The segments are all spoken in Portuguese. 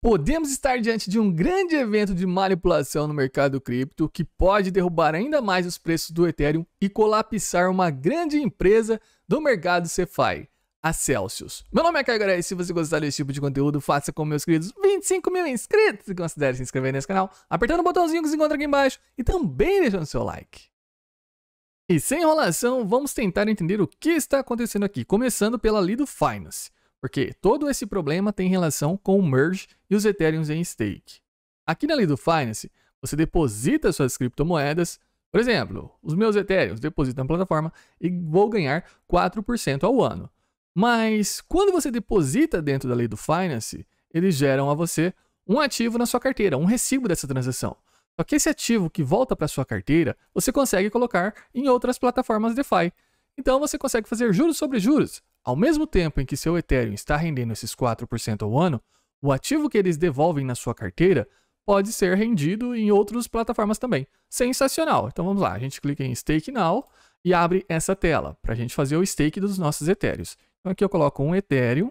Podemos estar diante de um grande evento de manipulação no mercado cripto que pode derrubar ainda mais os preços do Ethereum e colapsar uma grande empresa do mercado CeFi, a Celsius. Meu nome é Cargaré e se você gostar desse tipo de conteúdo, faça com meus queridos 25 mil inscritos e considere se inscrever nesse canal, apertando o botãozinho que se encontra aqui embaixo e também deixando seu like. E sem enrolação, vamos tentar entender o que está acontecendo aqui, começando pela Lido Finance porque todo esse problema tem relação com o merge e os Ethereums em stake. Aqui na Lido Finance, você deposita suas criptomoedas, por exemplo, os meus Ethereums deposito na plataforma e vou ganhar 4% ao ano. Mas quando você deposita dentro da Lido Finance, eles geram a você um ativo na sua carteira, um recibo dessa transação. Só que esse ativo que volta para sua carteira, você consegue colocar em outras plataformas DeFi. Então você consegue fazer juros sobre juros, ao mesmo tempo em que seu Ethereum está rendendo esses 4% ao ano, o ativo que eles devolvem na sua carteira pode ser rendido em outras plataformas também. Sensacional! Então vamos lá, a gente clica em Stake Now e abre essa tela para a gente fazer o stake dos nossos Ethereum. Então aqui eu coloco um Ethereum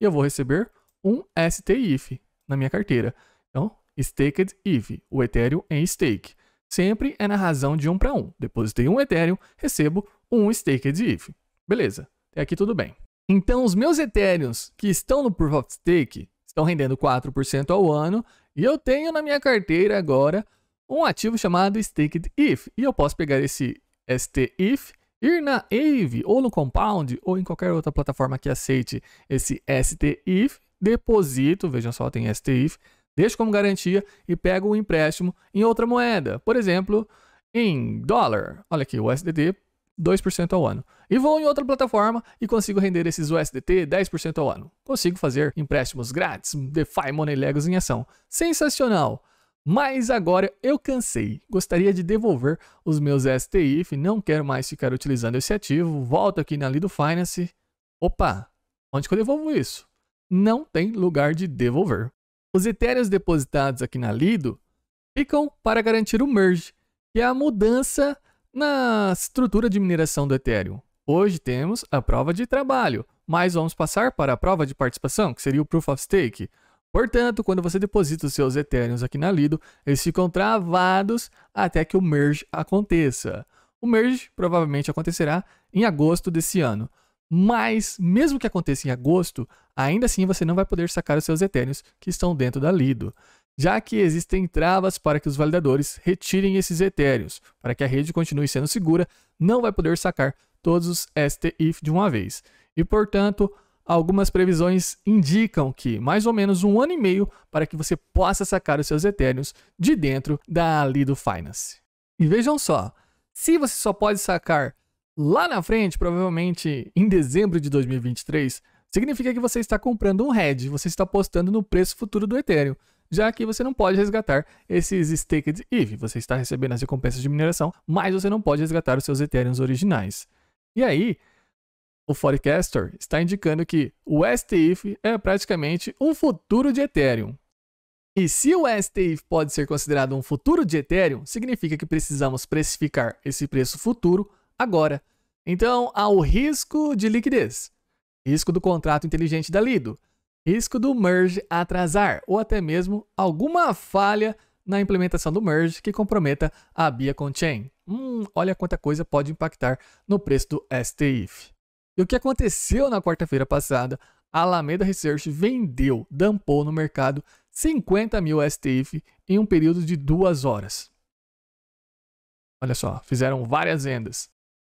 e eu vou receber um STIF na minha carteira. Então, Staked IF, o Ethereum em stake. Sempre é na razão de um para um. Depositei um Ethereum, recebo um Staked IF. Beleza, até aqui tudo bem. Então, os meus Ethereums que estão no Proof of Stake estão rendendo 4% ao ano e eu tenho na minha carteira agora um ativo chamado Staked ETH. E eu posso pegar esse STETH, ir na AVE ou no Compound ou em qualquer outra plataforma que aceite esse STETH, deposito, vejam só, tem STETH, deixo como garantia e pego o um empréstimo em outra moeda, por exemplo, em dólar. Olha aqui, o SDD 2% ao ano. E vou em outra plataforma e consigo render esses USDT 10% ao ano. Consigo fazer empréstimos grátis, DeFi Money Legos em ação. Sensacional! Mas agora eu cansei. Gostaria de devolver os meus STIF, não quero mais ficar utilizando esse ativo. Volto aqui na Lido Finance. Opa, onde que eu devolvo isso? Não tem lugar de devolver. Os etéreos depositados aqui na Lido ficam para garantir o merge, que é a mudança na estrutura de mineração do Ethereum. Hoje temos a prova de trabalho, mas vamos passar para a prova de participação, que seria o Proof of Stake. Portanto, quando você deposita os seus Ethereums aqui na Lido, eles ficam travados até que o merge aconteça. O merge provavelmente acontecerá em agosto desse ano. Mas, mesmo que aconteça em agosto, ainda assim você não vai poder sacar os seus Ethereums que estão dentro da Lido já que existem travas para que os validadores retirem esses etéreos. Para que a rede continue sendo segura, não vai poder sacar todos os STIF de uma vez. E, portanto, algumas previsões indicam que mais ou menos um ano e meio para que você possa sacar os seus etéreos de dentro da Lido Finance. E vejam só, se você só pode sacar lá na frente, provavelmente em dezembro de 2023, significa que você está comprando um hedge, você está apostando no preço futuro do Ethereum. Já que você não pode resgatar esses Staked EVE, você está recebendo as recompensas de mineração, mas você não pode resgatar os seus Ethereum originais. E aí, o Forecaster está indicando que o STIF é praticamente um futuro de Ethereum. E se o STIF pode ser considerado um futuro de Ethereum, significa que precisamos precificar esse preço futuro agora. Então, há o risco de liquidez, risco do contrato inteligente da Lido, risco do merge atrasar ou até mesmo alguma falha na implementação do merge que comprometa a Bia Chain. Hum, olha quanta coisa pode impactar no preço do STIF. E o que aconteceu na quarta-feira passada? A Alameda Research vendeu, dampou no mercado 50 mil STIF em um período de duas horas. Olha só, fizeram várias vendas.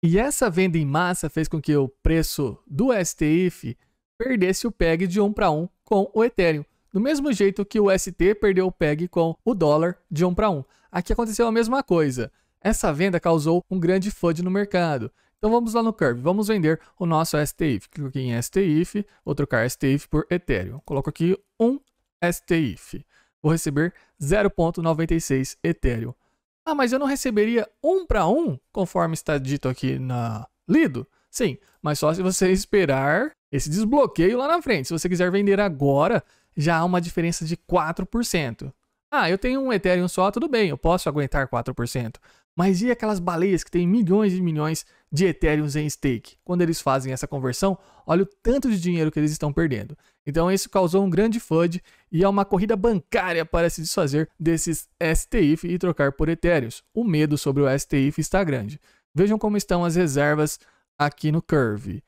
E essa venda em massa fez com que o preço do STIF perdesse o PEG de 1 para 1 com o Ethereum. Do mesmo jeito que o ST perdeu o PEG com o dólar de 1 para 1. Aqui aconteceu a mesma coisa. Essa venda causou um grande FUD no mercado. Então vamos lá no Curve, vamos vender o nosso STIF. Clico aqui em STIF, vou trocar STIF por Ethereum. Coloco aqui um STIF. Vou receber 0.96 Ethereum. Ah, mas eu não receberia um para um, conforme está dito aqui na Lido? Sim, mas só se você esperar esse desbloqueio lá na frente. Se você quiser vender agora, já há uma diferença de 4%. Ah, eu tenho um Ethereum só, tudo bem, eu posso aguentar 4%. Mas e aquelas baleias que têm milhões e milhões de Ethereums em stake? Quando eles fazem essa conversão, olha o tanto de dinheiro que eles estão perdendo. Então isso causou um grande FUD e é uma corrida bancária para se desfazer desses STIF e trocar por Ethereums. O medo sobre o STIF está grande. Vejam como estão as reservas aqui no Curve.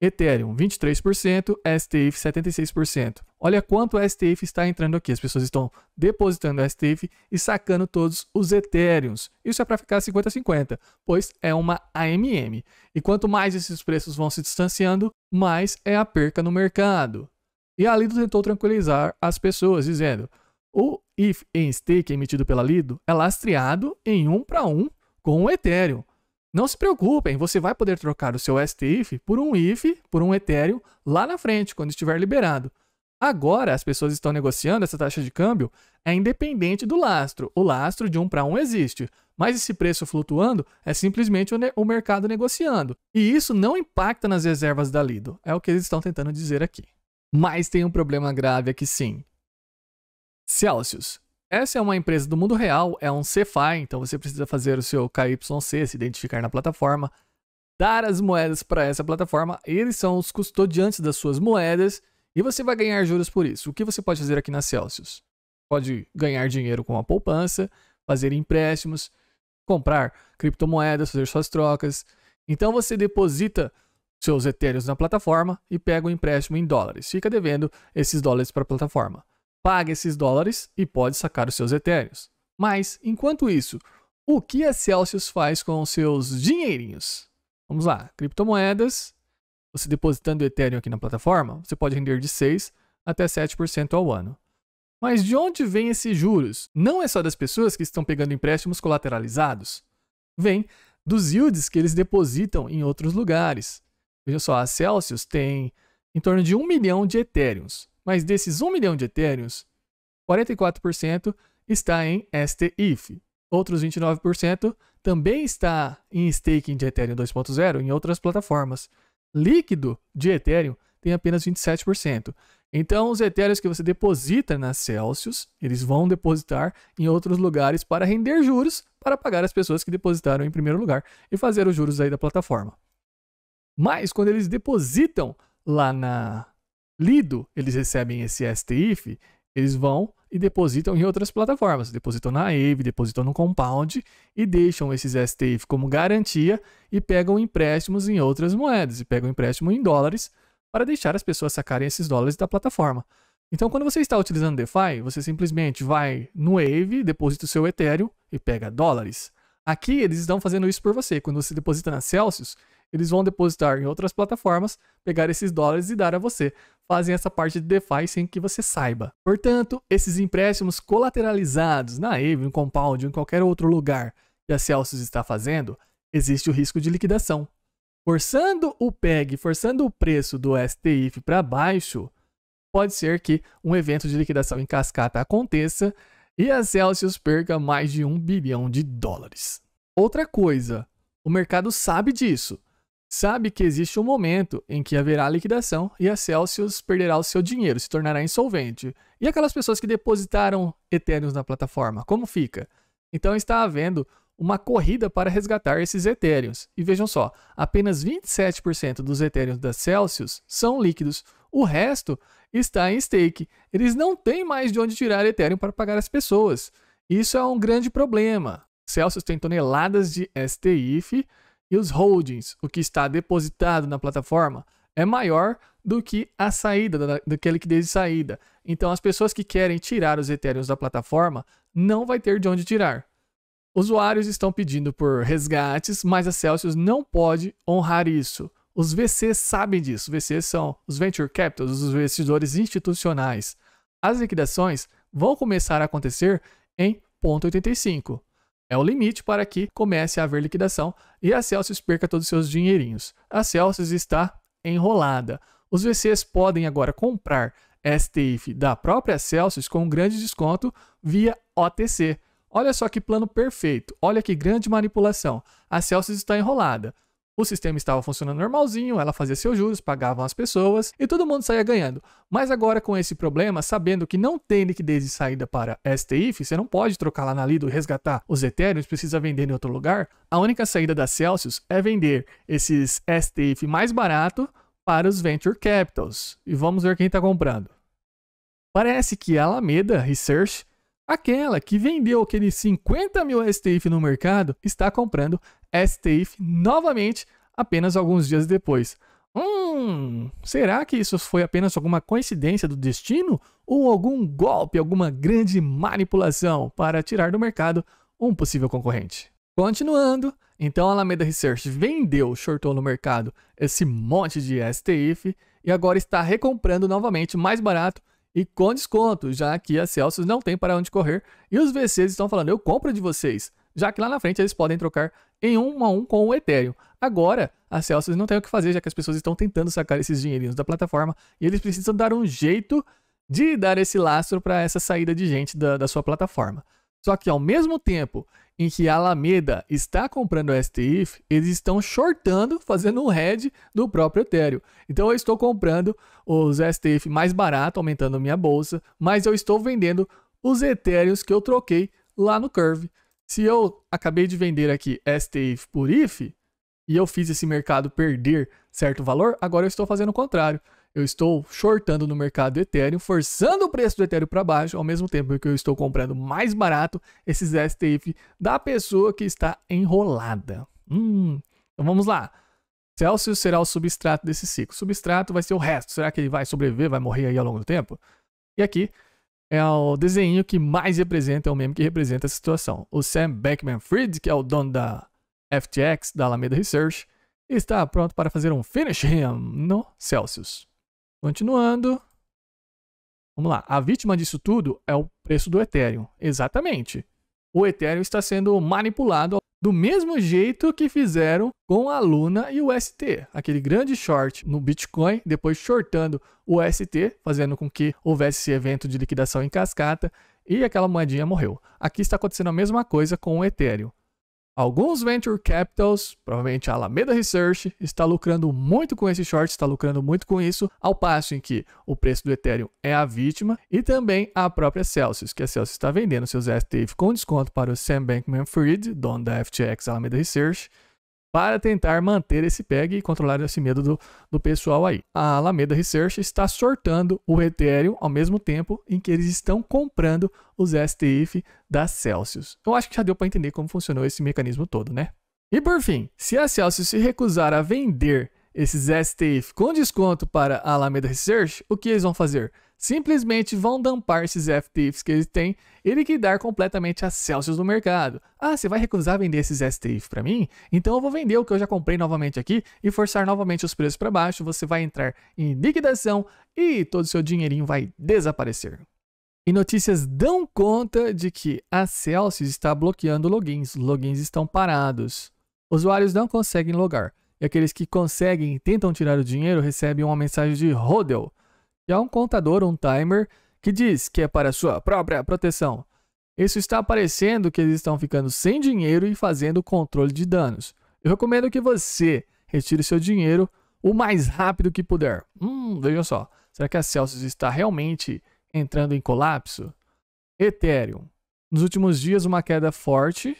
Ethereum 23%, STF 76%. Olha quanto STF está entrando aqui. As pessoas estão depositando STF e sacando todos os Ethereums. Isso é para ficar 50-50, pois é uma AMM. E quanto mais esses preços vão se distanciando, mais é a perca no mercado. E a Lido tentou tranquilizar as pessoas, dizendo: o IF em stake emitido pela Lido é lastreado em um para um com o Ethereum. Não se preocupem, você vai poder trocar o seu STIF por um IF, por um Ethereum, lá na frente, quando estiver liberado. Agora, as pessoas estão negociando essa taxa de câmbio, é independente do lastro. O lastro de um para um existe, mas esse preço flutuando é simplesmente o, o mercado negociando. E isso não impacta nas reservas da Lido, é o que eles estão tentando dizer aqui. Mas tem um problema grave aqui sim. Celsius, essa é uma empresa do mundo real, é um CFI, então você precisa fazer o seu KYC, se identificar na plataforma, dar as moedas para essa plataforma, eles são os custodiantes das suas moedas e você vai ganhar juros por isso. O que você pode fazer aqui na Celsius? Pode ganhar dinheiro com a poupança, fazer empréstimos, comprar criptomoedas, fazer suas trocas. Então você deposita seus etéreos na plataforma e pega o um empréstimo em dólares. Fica devendo esses dólares para a plataforma paga esses dólares e pode sacar os seus etéreos. Mas, enquanto isso, o que a Celsius faz com os seus dinheirinhos? Vamos lá, criptomoedas. Você depositando Ethereum aqui na plataforma, você pode render de 6 até 7% ao ano. Mas de onde vêm esses juros? Não é só das pessoas que estão pegando empréstimos colateralizados. Vem dos yields que eles depositam em outros lugares. Veja só, a Celsius tem em torno de 1 milhão de Ethereums. Mas desses 1 milhão de Ethereums, 44% está em STIF. Outros 29% também está em staking de Ethereum 2.0 em outras plataformas. Líquido de Ethereum tem apenas 27%. Então, os Ethereums que você deposita na Celsius, eles vão depositar em outros lugares para render juros para pagar as pessoas que depositaram em primeiro lugar e fazer os juros aí da plataforma. Mas quando eles depositam lá na lido, eles recebem esse STIF, eles vão e depositam em outras plataformas. Depositam na AVE, depositam no Compound e deixam esses STIF como garantia e pegam empréstimos em outras moedas e pegam empréstimo em dólares para deixar as pessoas sacarem esses dólares da plataforma. Então, quando você está utilizando DeFi, você simplesmente vai no AVE, deposita o seu Ethereum e pega dólares. Aqui eles estão fazendo isso por você. Quando você deposita na Celsius, eles vão depositar em outras plataformas, pegar esses dólares e dar a você. Fazem essa parte de DeFi sem que você saiba. Portanto, esses empréstimos colateralizados na Ave, no Compound ou em qualquer outro lugar que a Celsius está fazendo, existe o risco de liquidação. Forçando o PEG, forçando o preço do STIF para baixo, pode ser que um evento de liquidação em cascata aconteça e a Celsius perca mais de um bilhão de dólares. Outra coisa, o mercado sabe disso sabe que existe um momento em que haverá liquidação e a Celsius perderá o seu dinheiro, se tornará insolvente. E aquelas pessoas que depositaram Ethereum na plataforma, como fica? Então está havendo uma corrida para resgatar esses etéreos. E vejam só, apenas 27% dos etéreos da Celsius são líquidos, o resto está em stake. Eles não têm mais de onde tirar Ethereum para pagar as pessoas. Isso é um grande problema. Celsius tem toneladas de STIF e os holdings, o que está depositado na plataforma, é maior do que a saída, daquele que desde saída. Então, as pessoas que querem tirar os Ethereum da plataforma não vai ter de onde tirar. Usuários estão pedindo por resgates, mas a Celsius não pode honrar isso. Os VCs sabem disso. Os VCs são os venture capitals, os investidores institucionais. As liquidações vão começar a acontecer em 0,85 é o limite para que comece a haver liquidação e a Celsius perca todos os seus dinheirinhos. A Celsius está enrolada. Os VCs podem agora comprar STIF da própria Celsius com um grande desconto via OTC. Olha só que plano perfeito, olha que grande manipulação. A Celsius está enrolada o sistema estava funcionando normalzinho, ela fazia seus juros, pagava as pessoas e todo mundo saía ganhando. Mas agora com esse problema, sabendo que não tem liquidez de saída para STIF, você não pode trocar lá na Lido e resgatar os Ethereums, precisa vender em outro lugar. A única saída da Celsius é vender esses STIF mais barato para os Venture Capitals. E vamos ver quem está comprando. Parece que a Alameda Research Aquela que vendeu aqueles 50 mil STF no mercado está comprando STF novamente apenas alguns dias depois. Hum, será que isso foi apenas alguma coincidência do destino ou algum golpe, alguma grande manipulação para tirar do mercado um possível concorrente? Continuando, então a Alameda Research vendeu, shortou no mercado esse monte de STF e agora está recomprando novamente mais barato e com desconto, já que a Celsius não tem para onde correr e os VCs estão falando, eu compro de vocês, já que lá na frente eles podem trocar em um a um com o Ethereum. Agora, a Celsius não tem o que fazer, já que as pessoas estão tentando sacar esses dinheirinhos da plataforma e eles precisam dar um jeito de dar esse lastro para essa saída de gente da, da sua plataforma. Só que ao mesmo tempo em que a Alameda está comprando o STIF, eles estão shortando, fazendo um hedge do próprio Ethereum. Então eu estou comprando os STIF mais barato, aumentando minha bolsa, mas eu estou vendendo os Ethereums que eu troquei lá no Curve. Se eu acabei de vender aqui STIF por IF e eu fiz esse mercado perder certo valor, agora eu estou fazendo o contrário eu estou shortando no mercado Ethereum, forçando o preço do Ethereum para baixo, ao mesmo tempo que eu estou comprando mais barato esses STF da pessoa que está enrolada. Hum, então vamos lá. Celsius será o substrato desse ciclo. Substrato vai ser o resto. Será que ele vai sobreviver, vai morrer aí ao longo do tempo? E aqui é o desenho que mais representa, é o meme que representa essa situação. O Sam Beckman-Fried, que é o dono da FTX, da Alameda Research, está pronto para fazer um finish him no Celsius. Continuando. Vamos lá. A vítima disso tudo é o preço do Ethereum. Exatamente. O Ethereum está sendo manipulado do mesmo jeito que fizeram com a Luna e o ST. Aquele grande short no Bitcoin, depois shortando o ST, fazendo com que houvesse esse evento de liquidação em cascata e aquela moedinha morreu. Aqui está acontecendo a mesma coisa com o Ethereum. Alguns venture capitals, provavelmente a Alameda Research, está lucrando muito com esse short, está lucrando muito com isso, ao passo em que o preço do Ethereum é a vítima e também a própria Celsius, que a Celsius está vendendo seus STF com desconto para o Sam Bankman-Fried, dono da FTX Alameda Research, para tentar manter esse PEG e controlar esse medo do, do pessoal aí. A Alameda Research está sortando o Ethereum ao mesmo tempo em que eles estão comprando os STF da Celsius. Eu acho que já deu para entender como funcionou esse mecanismo todo, né? E por fim, se a Celsius se recusar a vender esses STF com desconto para a Alameda Research, o que eles vão fazer? simplesmente vão dampar esses FTFs que eles têm e liquidar completamente a Celsius no mercado. Ah, você vai recusar vender esses STF para mim? Então eu vou vender o que eu já comprei novamente aqui e forçar novamente os preços para baixo. Você vai entrar em liquidação e todo o seu dinheirinho vai desaparecer. E notícias dão conta de que a Celsius está bloqueando logins. Logins estão parados. Usuários não conseguem logar. E aqueles que conseguem e tentam tirar o dinheiro recebem uma mensagem de HODL. Já um contador, um timer, que diz que é para sua própria proteção. Isso está parecendo que eles estão ficando sem dinheiro e fazendo controle de danos. Eu recomendo que você retire seu dinheiro o mais rápido que puder. Hum, veja só. Será que a Celsius está realmente entrando em colapso? Ethereum. Nos últimos dias, uma queda forte.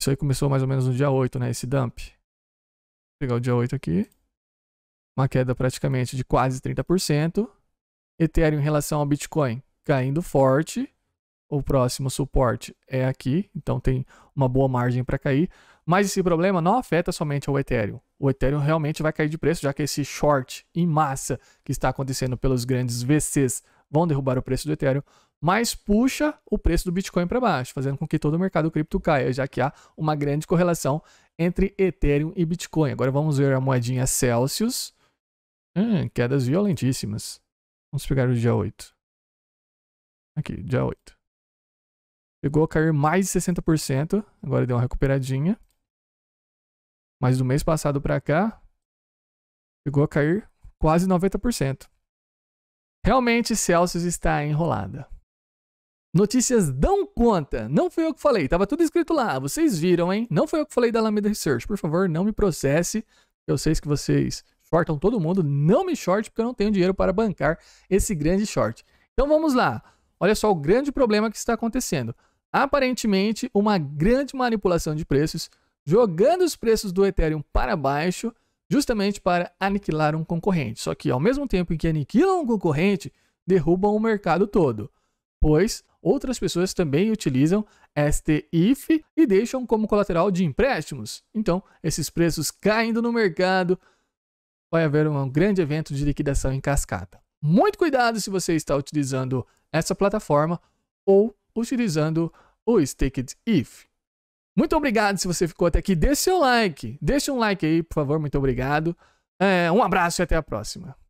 Isso aí começou mais ou menos no dia 8, né? Esse dump. Vou pegar o dia 8 aqui uma queda praticamente de quase 30%. Ethereum em relação ao Bitcoin caindo forte. O próximo suporte é aqui, então tem uma boa margem para cair. Mas esse problema não afeta somente o Ethereum. O Ethereum realmente vai cair de preço, já que esse short em massa que está acontecendo pelos grandes VCs vão derrubar o preço do Ethereum, mas puxa o preço do Bitcoin para baixo, fazendo com que todo o mercado cripto caia, já que há uma grande correlação entre Ethereum e Bitcoin. Agora vamos ver a moedinha Celsius ah, quedas violentíssimas. Vamos pegar o dia 8. Aqui, dia 8. Chegou a cair mais de 60%, agora deu uma recuperadinha. Mas do mês passado para cá, chegou a cair quase 90%. Realmente, Celsius está enrolada. Notícias dão conta. Não fui eu que falei, tava tudo escrito lá. Vocês viram, hein? Não foi eu que falei da LaMeda Research. Por favor, não me processe. Eu sei que vocês shortam todo mundo, não me short porque eu não tenho dinheiro para bancar esse grande short. Então vamos lá. Olha só o grande problema que está acontecendo. Aparentemente, uma grande manipulação de preços, jogando os preços do Ethereum para baixo, justamente para aniquilar um concorrente. Só que ao mesmo tempo em que aniquilam um concorrente, derrubam o mercado todo, pois outras pessoas também utilizam este IF e deixam como colateral de empréstimos. Então, esses preços caindo no mercado, vai haver um grande evento de liquidação em cascata. Muito cuidado se você está utilizando essa plataforma ou utilizando o Staked If. Muito obrigado se você ficou até aqui. Deixe seu like. Deixe um like aí, por favor. Muito obrigado. É, um abraço e até a próxima.